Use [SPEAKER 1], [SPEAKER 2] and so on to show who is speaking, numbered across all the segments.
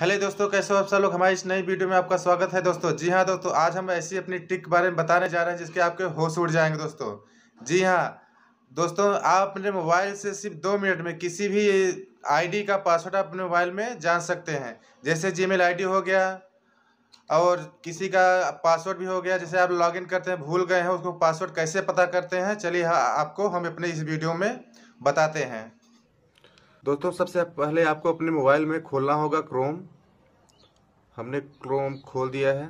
[SPEAKER 1] hello दोस्तों कैसे हो आप सब लोग हमारे इस नई वीडियो में आपका स्वागत है दोस्तों जी हाँ दोस्तों आज हम ऐसी अपनी ट्रिक के बारे में बताने जा रहे हैं जिसके आपके होश उड़ जाएंगे दोस्तों जी हाँ दोस्तों आप अपने मोबाइल से सिर्फ दो मिनट में किसी भी आईडी का पासवर्ड आप अपने मोबाइल में जान सकते हैं जैसे जी मेल हो गया और किसी का पासवर्ड भी हो गया जैसे आप लॉग करते हैं भूल गए हैं उसको पासवर्ड कैसे पता करते हैं चलिए हाँ आपको हम अपने इस वीडियो में बताते हैं दोस्तों सबसे पहले आपको अपने मोबाइल में खोलना होगा क्रोम हमने क्रोम खोल दिया है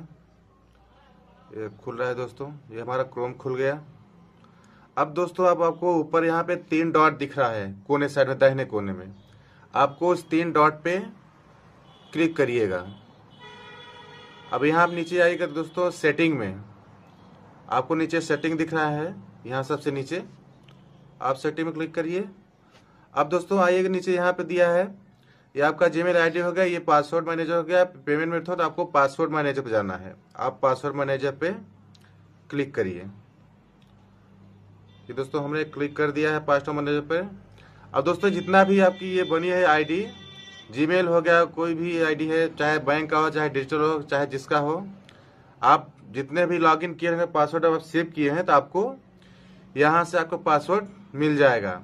[SPEAKER 1] ये खुल रहा है दोस्तों ये हमारा क्रोम खुल गया अब दोस्तों अब आपको ऊपर यहाँ पे तीन डॉट दिख रहा है कोने साइड में दाहिने कोने में आपको उस तीन डॉट पे क्लिक करिएगा अब यहाँ आप नीचे आइएगा दोस्तों सेटिंग में आपको नीचे सेटिंग दिख रहा है यहाँ सबसे नीचे आप सेटिंग में क्लिक करिए अब दोस्तों आइएगा नीचे यहाँ पे दिया है ये आपका जीमेल आईडी हो गया ये पासवर्ड मैनेजर हो गया पेमेंट मेथड आपको पासवर्ड मैनेजर पे जाना है आप पासवर्ड मैनेजर पे क्लिक करिए दोस्तों हमने क्लिक कर दिया है पासवर्ड मैनेजर पे अब दोस्तों जितना भी आपकी ये बनी है आईडी जीमेल हो गया कोई भी आईडी है चाहे बैंक का हो चाहे डिजिटल हो चाहे जिसका हो आप जितने भी इन किए हैं पासवर्ड आप सेव किए हैं तो आपको यहाँ से आपको पासवर्ड मिल जाएगा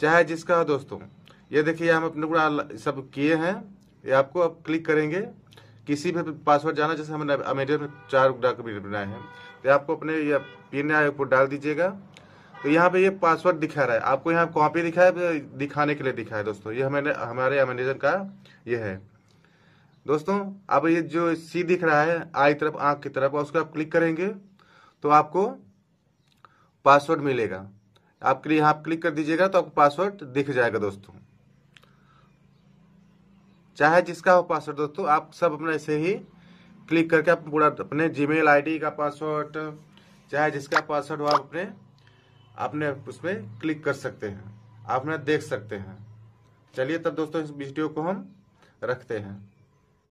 [SPEAKER 1] चाहे जिसका हो दोस्तों ये देखिए हम अपने पूरा सब किए हैं ये आपको आप क्लिक करेंगे किसी भी पासवर्ड जाना जैसे हमने अमेजन में चार डॉक्यूमेंट बनाए हैं तो आपको अपने ये पिन पर डाल दीजिएगा तो यहाँ पे ये पासवर्ड दिखा रहा है आपको यहाँ कॉपी दिखा है दिखाने के लिए दिखा है दोस्तों ये हमारे हमारे अमेजन का ये है दोस्तों अब ये जो सी दिख रहा है आई तरफ आँख की तरफ उसको आप क्लिक करेंगे तो आपको पासवर्ड मिलेगा आपके लिए यहाँ आप क्लिक कर दीजिएगा तो आपको पासवर्ड दिख जाएगा दोस्तों चाहे जिसका हो पासवर्ड दोस्तों आप सब अपना ऐसे ही क्लिक करके आप पूरा अपने जीमेल आईडी का पासवर्ड चाहे जिसका पासवर्ड हो आप अपने अपने उसमें क्लिक कर सकते हैं आप अपना देख सकते हैं चलिए तब दोस्तों इस वीडियो को हम रखते हैं